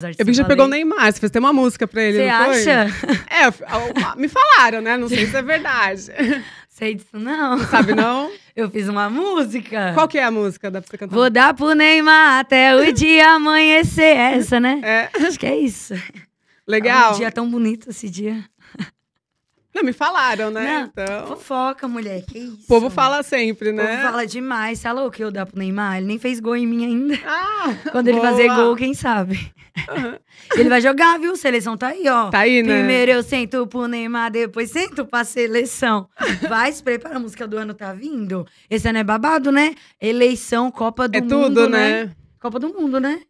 A bicha pegou o Neymar, você fez até uma música pra ele, Você acha? É, ah, ah, me falaram, né? Não sei se é verdade. Sei disso não. não sabe não? Eu fiz uma música. Qual que é a música? Dá pra você cantar? Vou dar pro Neymar até o dia amanhecer. É essa, né? É. Acho que é isso. Legal. É um dia tão bonito esse dia. Não, me falaram, né? Não, então... Fofoca, mulher, que isso. O povo fala sempre, né? O povo né? fala demais. Você falou é que eu dar pro Neymar? Ele nem fez gol em mim ainda. Ah, Quando boa. ele fazer gol, quem sabe? Ele vai jogar, viu? Seleção tá aí, ó. Tá aí, né? Primeiro eu sento pro Neymar, depois sento pra seleção. Vai se preparar, a música do ano tá vindo. Esse ano é babado, né? Eleição, Copa do é Mundo. É tudo, né? né? Copa do Mundo, né?